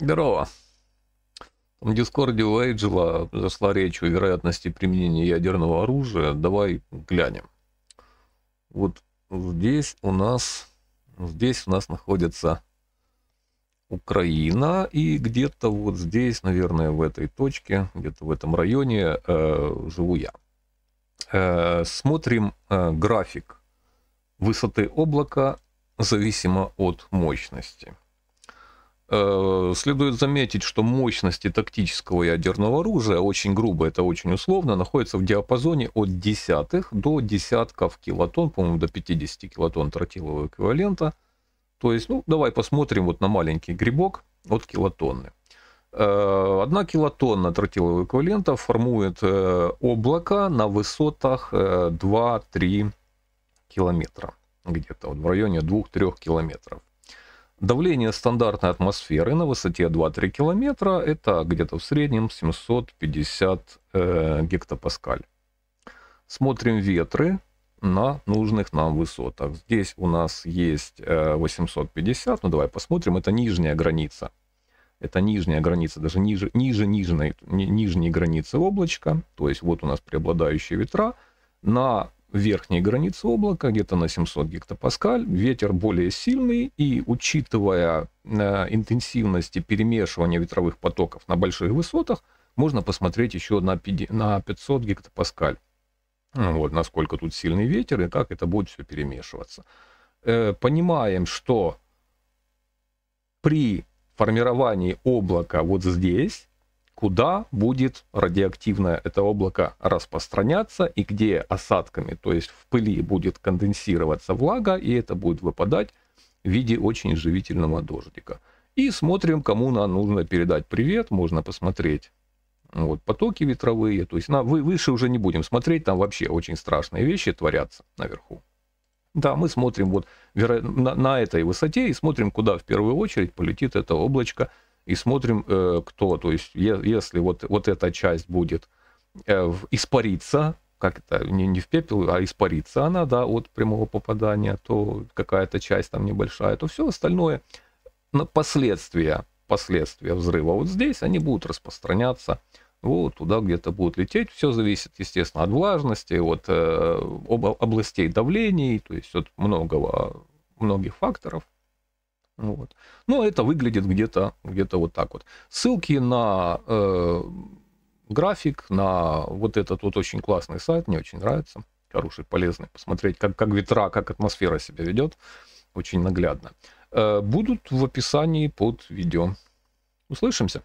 Здорово. В Дискорде у Эйджела зашла речь о вероятности применения ядерного оружия. Давай глянем. Вот здесь у нас, здесь у нас находится Украина, и где-то вот здесь, наверное, в этой точке, где-то в этом районе э, живу я. Э, смотрим э, график высоты облака зависимо от мощности. Э, следует заметить, что мощности тактического ядерного оружия, очень грубо, это очень условно, находятся в диапазоне от десятых до десятков килотонн, по-моему, до 50 килотонн тротилового эквивалента. То есть, ну, давай посмотрим вот на маленький грибок от килотонны. Э, одна килотонна тротилового эквивалента формует э, облако на высотах 2-3 километра где-то вот в районе 2-3 километров. Давление стандартной атмосферы на высоте 2-3 километра – это где-то в среднем 750 э, гектопаскаль. Смотрим ветры на нужных нам высотах. Здесь у нас есть 850, э, ну давай посмотрим, это нижняя граница. Это нижняя граница, даже ниже, ниже нижней, нижней границы облачка. То есть вот у нас преобладающие ветра. На верхней границы облака, где-то на 700 гектопаскаль, ветер более сильный, и учитывая э, интенсивности перемешивания ветровых потоков на больших высотах, можно посмотреть еще на 500 гектопаскаль. Ну вот, насколько тут сильный ветер и как это будет все перемешиваться. Э, понимаем, что при формировании облака вот здесь куда будет радиоактивное это облако распространяться и где осадками, то есть в пыли будет конденсироваться влага, и это будет выпадать в виде очень живительного дождика. И смотрим, кому нам нужно передать привет, можно посмотреть ну, вот, потоки ветровые, то есть на, вы, выше уже не будем смотреть, там вообще очень страшные вещи творятся наверху. Да, мы смотрим вот веро... на, на этой высоте и смотрим, куда в первую очередь полетит это облачко – и смотрим, э, кто. То есть, если вот, вот эта часть будет э, испариться, как это, не, не в пепел, а испарится она, да, от прямого попадания, то какая-то часть там небольшая, то все остальное, последствия, последствия взрыва вот здесь, они будут распространяться вот туда где-то будут лететь. Все зависит, естественно, от влажности, от э, областей давлений, то есть от многого, многих факторов. Вот. Но ну, это выглядит где-то где вот так вот. Ссылки на э, график, на вот этот вот очень классный сайт, мне очень нравится. Хороший, полезный. Посмотреть, как, как ветра, как атмосфера себя ведет. Очень наглядно. Э, будут в описании под видео. Услышимся.